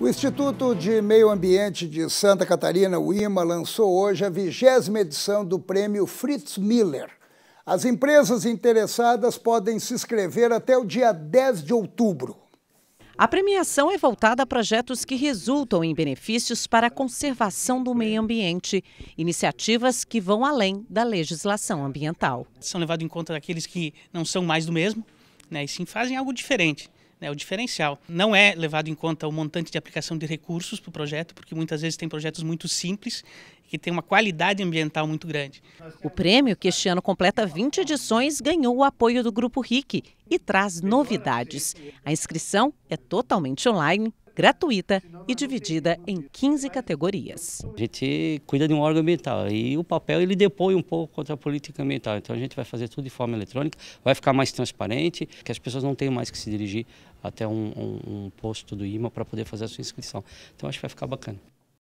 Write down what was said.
O Instituto de Meio Ambiente de Santa Catarina, o IMA, lançou hoje a vigésima edição do prêmio Fritz Miller. As empresas interessadas podem se inscrever até o dia 10 de outubro. A premiação é voltada a projetos que resultam em benefícios para a conservação do meio ambiente, iniciativas que vão além da legislação ambiental. São levados em conta aqueles que não são mais do mesmo, né, e sim fazem algo diferente né, o diferencial. Não é levado em conta o montante de aplicação de recursos para o projeto, porque muitas vezes tem projetos muito simples que tem uma qualidade ambiental muito grande. O prêmio, que este ano completa 20 edições, ganhou o apoio do Grupo RIC e traz novidades. A inscrição é totalmente online gratuita e dividida em 15 categorias. A gente cuida de um órgão ambiental e o papel ele depõe um pouco contra a política ambiental. Então a gente vai fazer tudo de forma eletrônica, vai ficar mais transparente, que as pessoas não tenham mais que se dirigir até um, um, um posto do IMA para poder fazer a sua inscrição. Então acho que vai ficar bacana.